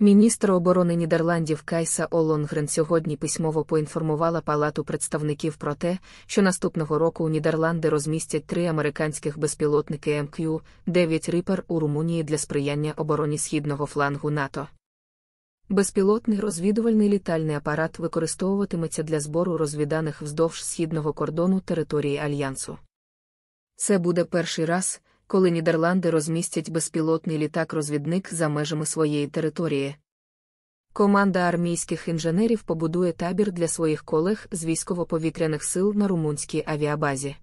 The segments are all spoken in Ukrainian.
Міністр оборони Нідерландів Кайса Олонгрен сьогодні письмово поінформувала Палату представників про те, що наступного року у Нідерланди розмістять три американських безпілотники МК 9 Ріпер у Румунії для сприяння обороні східного флангу НАТО. Безпілотний розвідувальний літальний апарат використовуватиметься для збору розвіданих вздовж східного кордону території Альянсу. Це буде перший раз коли Нідерланди розмістять безпілотний літак-розвідник за межами своєї території. Команда армійських інженерів побудує табір для своїх колег з військово-повітряних сил на румунській авіабазі.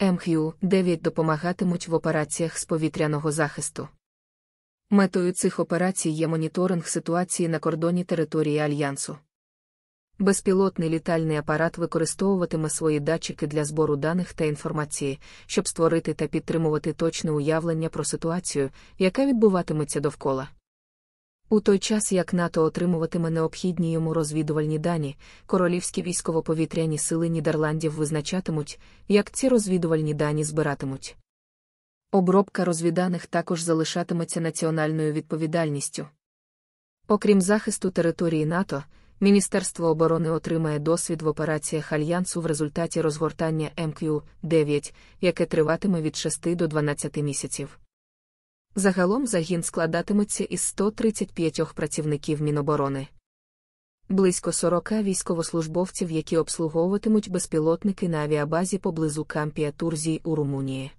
МХЮ 9 допомагатимуть в операціях з повітряного захисту. Метою цих операцій є моніторинг ситуації на кордоні території Альянсу. Безпілотний літальний апарат використовуватиме свої датчики для збору даних та інформації, щоб створити та підтримувати точне уявлення про ситуацію, яка відбуватиметься довкола. У той час як НАТО отримуватиме необхідні йому розвідувальні дані, королівські військово-повітряні сили Нідерландів визначатимуть, як ці розвідувальні дані збиратимуть. Обробка розвіданих також залишатиметься національною відповідальністю. Окрім захисту території НАТО, Міністерство оборони отримає досвід в операціях Альянсу в результаті розгортання МК-9, яке триватиме від 6 до 12 місяців. Загалом загін складатиметься із 135 працівників Міноборони. Близько 40 військовослужбовців, які обслуговуватимуть безпілотники на авіабазі поблизу Кампія Турзії у Румунії.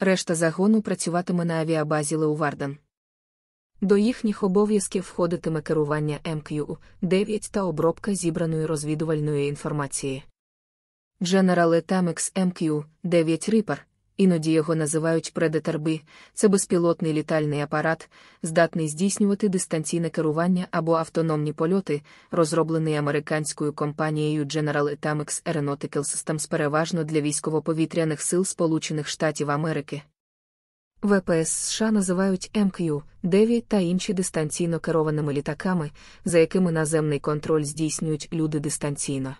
Решта загону працюватиме на авіабазі Леуварден. До їхніх обов'язків входитиме керування МКЮ ем 9 та обробка зібраної розвідувальної інформації. General Atomics MQ 9 Reaper, іноді його називають Predator B, це безпілотний літальний апарат, здатний здійснювати дистанційне керування або автономні польоти, розроблений американською компанією General Atomics Aeronautical Systems переважно для військово-повітряних сил Сполучених Штатів Америки. ВПС США називають МК 9 та інші дистанційно керованими літаками, за якими наземний контроль здійснюють люди дистанційно.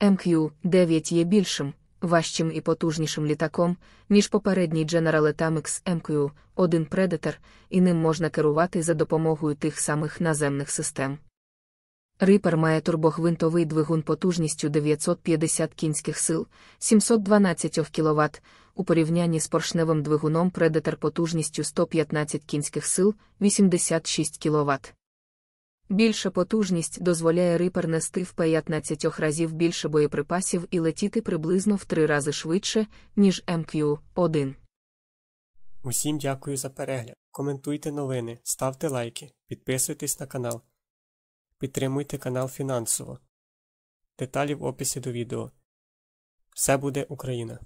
МК 9 є більшим, важчим і потужнішим літаком, ніж попередній General Atomics MQ-1 Predator, і ним можна керувати за допомогою тих самих наземних систем. Рипер має турбохвинтовий двигун потужністю 950 кінських сил, 712 кВт, у порівнянні з поршневим двигуном Predator потужністю 115 кінських сил, 86 кВт. Більша потужність дозволяє рипер нести в 15 разів більше боєприпасів і летіти приблизно в три рази швидше, ніж МК-1. Ем Усім дякую за перегляд. Коментуйте новини, ставте лайки, підписуйтесь на канал. Підтримуйте канал фінансово. Деталі в описі до відео. Все буде Україна!